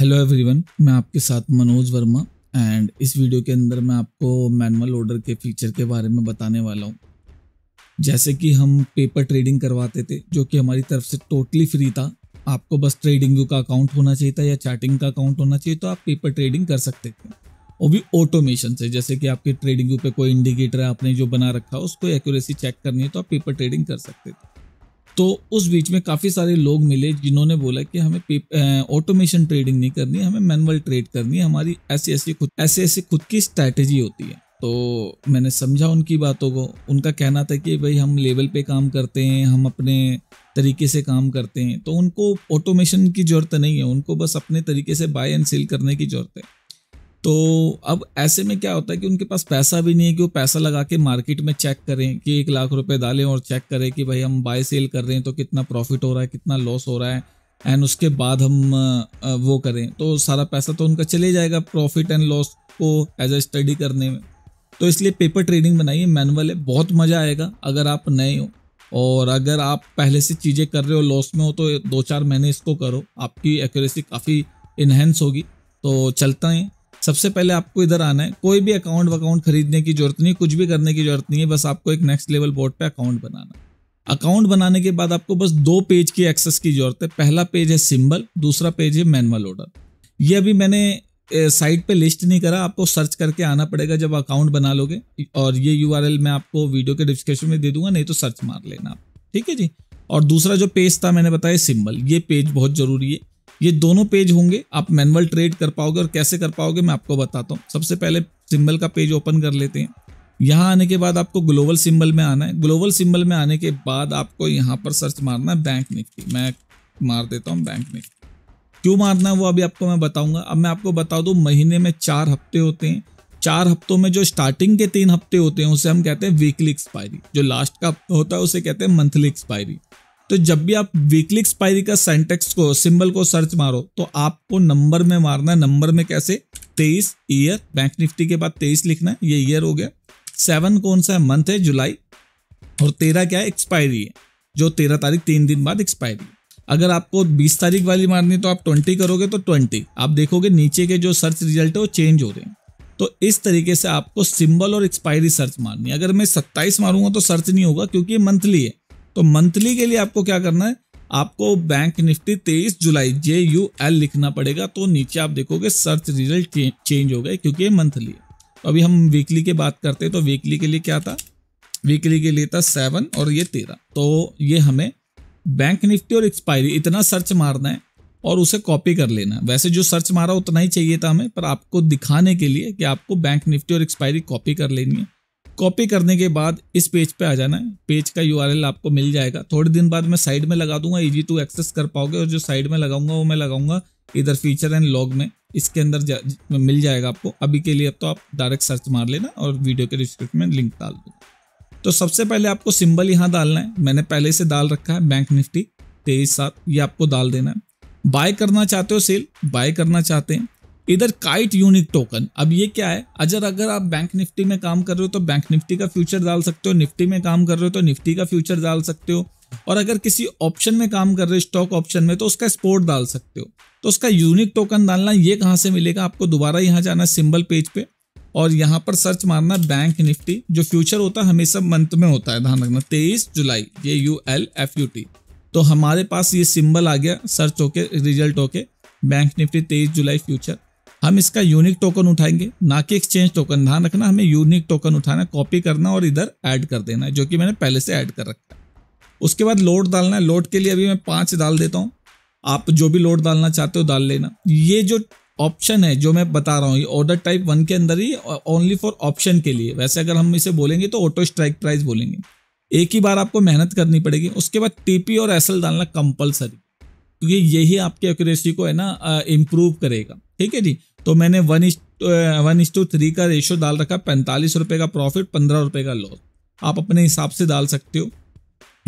hello everyone मैं आपके साथ मनोज वर्मा एंड इस वीडियो के अंदर मैं आपको मैनुअल ऑर्डर के फीचर के बारे में बताने वाला हूँ जैसे कि हम पेपर ट्रेडिंग करवाते थे जो कि हमारी तरफ से टोटली फ्री था आपको बस ट्रेडिंग व्यू का अकाउंट होना चाहिए था या चार्टिंग का अकाउंट होना चाहिए तो आप पेपर ट्रेडिंग कर सकते थे वो भी ऑटोमेशन से जैसे कि आपके ट्रेडिंग व्यू पे कोई इंडिकेटर है आपने जो बना रखा है उसको एक्यूरेसी चेक करनी है तो आप पेपर ट्रेडिंग कर सकते थे तो उस बीच में काफ़ी सारे लोग मिले जिन्होंने बोला कि हमें ऑटोमेशन ट्रेडिंग नहीं करनी हमें मैनुअल ट्रेड करनी है हमारी ऐसी ऐसी खुद ऐसे ऐसे खुद की स्ट्रैटेजी होती है तो मैंने समझा उनकी बातों को उनका कहना था कि भाई हम लेवल पे काम करते हैं हम अपने तरीके से काम करते हैं तो उनको ऑटोमेशन की ज़रूरत नहीं है उनको बस अपने तरीके से बाय एंड सेल करने की ज़रूरत है तो अब ऐसे में क्या होता है कि उनके पास पैसा भी नहीं है कि वो पैसा लगा के मार्केट में चेक करें कि एक लाख रुपए डालें और चेक करें कि भाई हम बाय सेल कर रहे हैं तो कितना प्रॉफिट हो रहा है कितना लॉस हो रहा है एंड उसके बाद हम वो करें तो सारा पैसा तो उनका चले जाएगा प्रॉफिट एंड लॉस को एज ए स्टडी करने में तो इसलिए पेपर ट्रेडिंग बनाइए मैनुअल है बहुत मज़ा आएगा अगर आप नए हो और अगर आप पहले से चीज़ें कर रहे हो लॉस में हो तो दो चार महीने इसको करो आपकी एक्यूरेसी काफ़ी इन्हेंस होगी तो चलते हैं सबसे पहले आपको इधर आना है कोई भी अकाउंट वकाउंट खरीदने की जरूरत नहीं कुछ भी करने की जरूरत नहीं है बस आपको एक नेक्स्ट लेवल बोर्ड पर अकाउंट बनाना अकाउंट बनाने के बाद आपको बस दो पेज की एक्सेस की जरूरत है पहला पेज है सिंबल दूसरा पेज है मैनुअल ऑर्डर ये अभी मैंने साइट पे लिस्ट नहीं करा आपको सर्च करके आना पड़ेगा जब अकाउंट बना लोगे और ये यू मैं आपको वीडियो के डिस्क्रिप्शन में दे दूंगा नहीं तो सर्च मार लेना आप ठीक है जी और दूसरा जो पेज था मैंने बताया सिंबल ये पेज बहुत जरूरी है ये दोनों पेज होंगे आप मैनुअल ट्रेड कर पाओगे और कैसे कर पाओगे मैं आपको बताता हूँ सबसे पहले सिंबल का पेज ओपन कर लेते हैं यहाँ आने के बाद आपको ग्लोबल सिंबल में आना है ग्लोबल सिंबल में आने के बाद आपको यहाँ पर सर्च मारना है बैंक निफ्टी मैं मार देता हूँ बैंक निफ्टी क्यों मारना है वो अभी आपको मैं बताऊंगा अब मैं आपको बता दूं महीने में चार हफ्ते होते हैं चार हफ्तों में जो स्टार्टिंग के तीन हफ्ते होते हैं उसे हम कहते हैं वीकली एक्सपायरी जो लास्ट का होता है उसे कहते हैं मंथली एक्सपायरी तो जब भी आप वीकली एक्सपायरी का सेंटेक्स को सिंबल को सर्च मारो तो आपको नंबर में मारना है नंबर में कैसे तेईस ईयर बैंक निफ्टी के बाद तेईस लिखना है ये ईयर हो गया सेवन कौन सा है मंथ है जुलाई और तेरह क्या है एक्सपायरी है जो तेरह तारीख तीन दिन बाद एक्सपायरी है अगर आपको बीस तारीख वाली मारनी तो आप ट्वेंटी करोगे तो ट्वेंटी आप देखोगे नीचे के जो सर्च रिजल्ट है वो चेंज हो रहे हैं तो इस तरीके से आपको सिंबल और एक्सपायरी सर्च मारनी है अगर मैं 27 मारूंगा तो सर्च नहीं होगा क्योंकि ये मंथली है तो मंथली के लिए आपको क्या करना है आपको बैंक निफ्टी 23 जुलाई जे यू एल लिखना पड़ेगा तो नीचे आप देखोगे सर्च रिजल्ट चेंज हो गए क्योंकि ये मंथली है तो अभी हम वीकली की बात करते हैं तो वीकली के लिए क्या था वीकली के लिए था सेवन और ये तेरह तो ये हमें बैंक निफ्टी और एक्सपायरी इतना सर्च मारना है और उसे कॉपी कर लेना वैसे जो सर्च मारा उतना ही चाहिए था हमें पर आपको दिखाने के लिए कि आपको बैंक निफ्टी और एक्सपायरी कॉपी कर लेनी है कॉपी करने के बाद इस पेज पे आ जाना है पेज का यू आपको मिल जाएगा थोड़े दिन बाद मैं साइड में लगा दूंगा इजी टू एक्सेस कर पाओगे और जो साइड में लगाऊंगा वो मैं लगाऊंगा इधर फीचर एंड लॉग में इसके अंदर जा, मिल जाएगा आपको अभी के लिए तो आप डायरेक्ट सर्च मार लेना और वीडियो के डिस्क्रिप्शन में लिंक डाल दूंगा तो सबसे पहले आपको सिंबल यहाँ डालना है मैंने पहले से डाल रखा है बैंक निफ्टी तेईस सात ये आपको डाल देना है बाय करना चाहते हो सेल बाय करना चाहते हैं इधर काइट यूनिक टोकन अब ये क्या है अजर अगर आप बैंक निफ्टी में काम कर रहे हो तो बैंक निफ्टी का फ्यूचर डाल सकते हो निफ्टी में काम कर रहे हो तो निफ्टी का फ्यूचर डाल सकते हो और अगर किसी ऑप्शन में काम कर रहे हो स्टॉक ऑप्शन में तो उसका स्पोर्ट डाल सकते हो तो उसका यूनिक टोकन डालना ये कहाँ से मिलेगा आपको दोबारा यहाँ जाना सिंबल पेज पे और यहाँ पर सर्च मारना बैंक निफ्टी जो फ्यूचर होता है हमेशा मंथ में होता है ध्यान रखना तेईस जुलाई ये U L F U T तो हमारे पास ये सिंबल आ गया सर्च होके रिजल्ट होके बैंक निफ्टी तेईस जुलाई फ्यूचर हम इसका यूनिक टोकन उठाएंगे ना कि एक्सचेंज टोकन ध्यान रखना हमें यूनिक टोकन उठाना कॉपी करना और इधर ऐड कर देना है जो कि मैंने पहले से ऐड कर रखा है उसके बाद लोड डालना है लोड के लिए अभी मैं पाँच डाल देता हूँ आप जो भी लोड डालना चाहते हो डाल लेना ये जो ऑप्शन है जो मैं बता रहा हूँ ये ऑर्डर टाइप वन के अंदर ही ओनली फॉर ऑप्शन के लिए वैसे अगर हम इसे बोलेंगे तो ऑटो स्ट्राइक प्राइस बोलेंगे एक ही बार आपको मेहनत करनी पड़ेगी उसके बाद टीपी और एसएल डालना कंपलसरी क्योंकि तो यही आपके एक्यूरेसी को है ना इम्प्रूव करेगा ठीक है जी तो मैंने वन इस वन इस टू थ्री का रेशो डाल रखा पैंतालीस रुपये का प्रॉफिट पंद्रह रुपये का लॉस आप अपने हिसाब से डाल सकते हो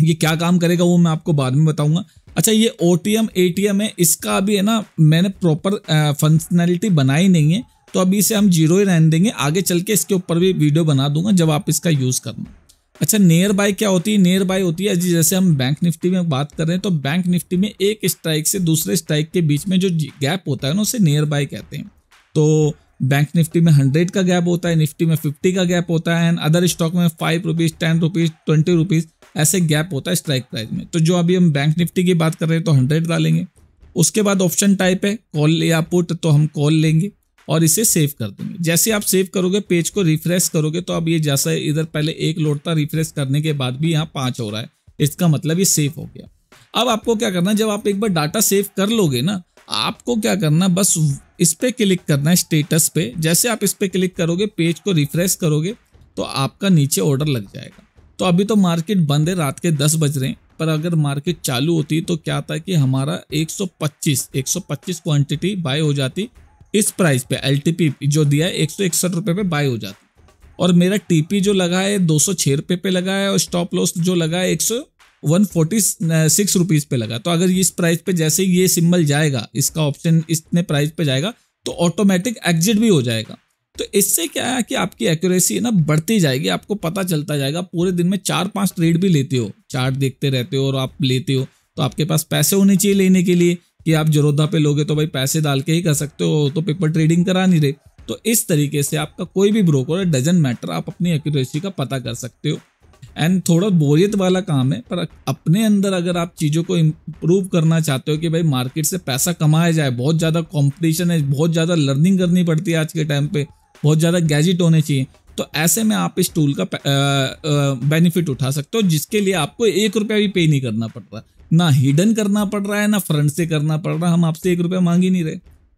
ये क्या काम करेगा वो मैं आपको बाद में बताऊंगा अच्छा ये O T M A T M है इसका अभी है ना मैंने प्रॉपर फंक्शनैलिटी uh, बनाई नहीं है तो अभी इसे हम जीरो ही रहने देंगे आगे चल के इसके ऊपर भी वीडियो बना दूंगा जब आप इसका यूज़ करना अच्छा नियर बाय क्या होती है नियर बाय होती है जैसे हम बैंक निफ्टी में बात कर रहे हैं तो बैंक निफ्टी में एक स्ट्राइक से दूसरे स्ट्राइक के बीच में जो गैप होता है ना उसे नियर बाय कहते हैं तो बैंक निफ्टी में हंड्रेड का गैप होता है निफ्टी में फिफ्टी का गैप होता है एंड अदर स्टॉक में five rupees ten rupees twenty rupees ऐसे गैप होता है स्ट्राइक प्राइस में तो जो अभी हम बैंक निफ्टी की बात कर रहे हैं तो हंड्रेड डालेंगे उसके बाद ऑप्शन टाइप है कॉल या पुट तो हम कॉल लेंगे और इसे सेव कर देंगे जैसे आप सेव करोगे पेज को रिफ्रेश करोगे तो अब ये जैसा इधर पहले एक लोड था रिफ्रेश करने के बाद भी यहाँ पाँच हो रहा है इसका मतलब ये सेफ हो गया अब आपको क्या करना है जब आप एक बार डाटा सेव कर लोगे ना आपको क्या करना बस इस पर क्लिक करना है स्टेटस पे जैसे आप इस पर क्लिक करोगे पेज को रिफ्रेश करोगे तो आपका नीचे ऑर्डर लग जाएगा तो अभी तो मार्केट बंद है रात के दस बज रहे हैं पर अगर मार्केट चालू होती तो क्या था कि हमारा 125 125 क्वांटिटी बाय हो जाती इस प्राइस पे एल जो दिया है एक सौ रुपये पे बाय हो जाती और मेरा टीपी जो लगा है दो सौ छः रुपये पे लगा है और स्टॉप लॉस जो लगा है एक सौ वन फोर्टी सिक्स रुपीज़ पे लगा तो अगर इस प्राइस पे जैसे ही ये सिम्बल जाएगा इसका ऑप्शन इसने प्राइस पे जाएगा तो ऑटोमेटिक एग्जिट भी हो जाएगा तो इससे क्या है कि आपकी एक्यूरेसी ना बढ़ती जाएगी आपको पता चलता जाएगा पूरे दिन में चार पांच ट्रेड भी लेते हो चार्ट देखते रहते हो और आप लेते हो तो आपके पास पैसे होने चाहिए लेने के लिए कि आप जरोदा पे लोगे तो भाई पैसे डाल के ही कर सकते हो तो पेपर ट्रेडिंग करा नहीं रहे तो इस तरीके से आपका कोई भी ब्रोकर डजेंट मैटर आप अपनी एक्यूरेसी का पता कर सकते हो एंड थोड़ा बोरियत वाला काम है पर अपने अंदर अगर आप चीज़ों को इम्प्रूव करना चाहते हो कि भाई मार्केट से पैसा कमाया जाए बहुत ज़्यादा कॉम्पिटिशन है बहुत ज़्यादा लर्निंग करनी पड़ती है आज के टाइम पे बहुत ज़्यादा गैजेट होने चाहिए तो ऐसे में आप इस टूल का बेनिफिट उठा सकते हो जिसके लिए आपको एक रुपया भी पे नहीं करना पड़ रहा ना हिडन करना पड़ रहा है ना फ्रंट से करना पड़ रहा हम आपसे एक रुपया मांग ही नहीं रहे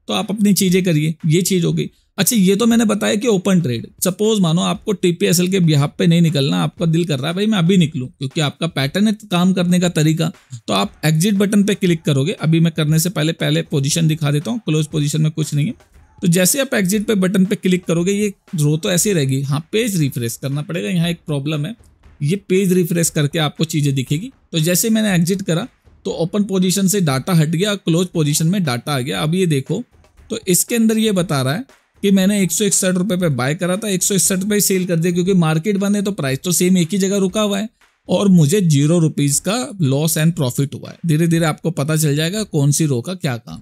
तो आप अपनी चीज़ें करिए ये चीज़ हो गई अच्छा ये तो मैंने बताया कि ओपन ट्रेड सपोज मानो आपको टीपीएसएल के बिहार पे नहीं निकलना आपका दिल कर रहा है भाई मैं अभी निकलूँ क्योंकि आपका पैटर्न है काम करने का तरीका तो आप एग्जिट बटन पे क्लिक करोगे अभी मैं करने से पहले पहले पोजीशन दिखा देता हूँ क्लोज पोजीशन में कुछ नहीं है तो जैसे आप एग्जिट पे बटन पे क्लिक करोगे ये रो तो ऐसी रहेगी हाँ पेज रिफ्रेश करना पड़ेगा यहाँ एक प्रॉब्लम है ये पेज रिफ्रेश करके आपको चीज़ें दिखेगी तो जैसे मैंने एग्जिट करा तो ओपन पोजीशन से डाटा हट गया क्लोज पोजीशन में डाटा आ गया अब ये देखो तो इसके अंदर ये बता रहा है कि मैंने एक सौ इकसठ रुपये पे बाय करा था एक सौ इकसठ रुपये सेल कर दिया क्योंकि मार्केट बंद है तो प्राइस तो सेम एक ही जगह रुका हुआ है और मुझे जीरो रुपीज़ का लॉस एंड प्रॉफिट हुआ है धीरे धीरे आपको पता चल जाएगा कौन सी रो का क्या काम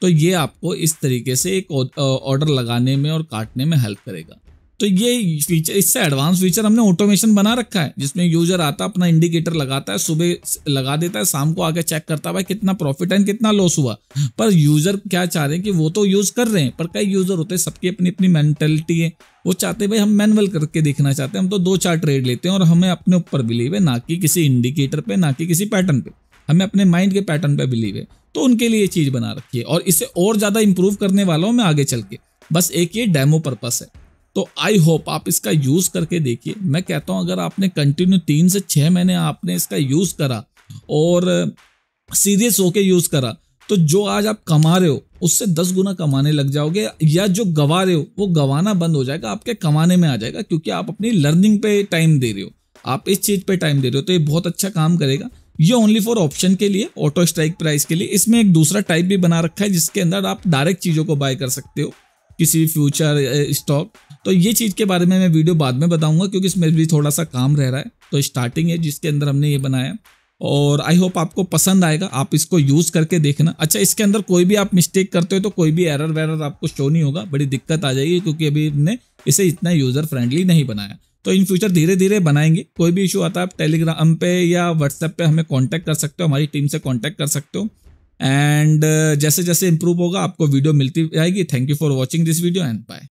तो ये आपको इस तरीके से एक ऑर्डर लगाने में और काटने में हेल्प करेगा तो ये फीचर इससे एडवांस फीचर हमने ऑटोमेशन बना रखा है जिसमें यूजर आता अपना इंडिकेटर लगाता है सुबह लगा देता है शाम को आके चेक करता है भाई कितना प्रॉफिट एंड कितना लॉस हुआ पर यूजर क्या चाह रहे हैं कि वो तो यूज कर रहे हैं पर कई यूजर होते हैं सबकी अपनी अपनी मेंटेलिटी है वो चाहते भाई हम मैनुअल करके देखना चाहते हैं हम तो दो चार ट्रेड लेते हैं और हमें अपने ऊपर बिलीव है ना कि किसी इंडिकेटर पे ना कि किसी पैटर्न पे हमें अपने माइंड के पैटर्न पर बिलीव है तो उनके लिए ये चीज़ बना रखी है और इसे और ज़्यादा इंप्रूव करने वाला हूँ मैं आगे चल के बस एक ये डेमो पर्पस है तो आई होप आप इसका यूज़ करके देखिए मैं कहता हूं अगर आपने कंटिन्यू तीन से छह महीने आपने इसका यूज़ करा और सीरियस होके यूज़ करा तो जो आज आप कमा रहे हो उससे दस गुना कमाने लग जाओगे या जो गवा रहे हो वो गवाना बंद हो जाएगा आपके कमाने में आ जाएगा क्योंकि आप अपनी लर्निंग पे टाइम दे रहे हो आप इस चीज़ पे टाइम दे रहे हो तो ये बहुत अच्छा काम करेगा ये ओनली फॉर ऑप्शन के लिए ऑटो स्ट्राइक प्राइस के लिए इसमें एक दूसरा टाइप भी बना रखा है जिसके अंदर आप डायरेक्ट चीज़ों को बाय कर सकते हो किसी फ्यूचर स्टॉक तो ये चीज़ के बारे में मैं वीडियो बाद में बताऊँगा क्योंकि इसमें भी थोड़ा सा काम रह रहा है तो स्टार्टिंग है जिसके अंदर हमने ये बनाया और आई होप आपको पसंद आएगा आप इसको यूज़ करके देखना अच्छा इसके अंदर कोई भी आप मिस्टेक करते हो तो कोई भी एरर वैरर आपको शो नहीं होगा बड़ी दिक्कत आ जाएगी क्योंकि अभी हमने इसे इतना यूज़र फ्रेंडली नहीं बनाया तो इन फ्यूचर धीरे धीरे बनाएंगे कोई भी इशू आता है आप टेलीग्राम पे या व्हाट्सएप पे हमें कांटेक्ट कर सकते हो हमारी टीम से कांटेक्ट कर सकते हो एंड जैसे जैसे इंप्रूव होगा आपको वीडियो मिलती जाएगी thank you for watching this video and bye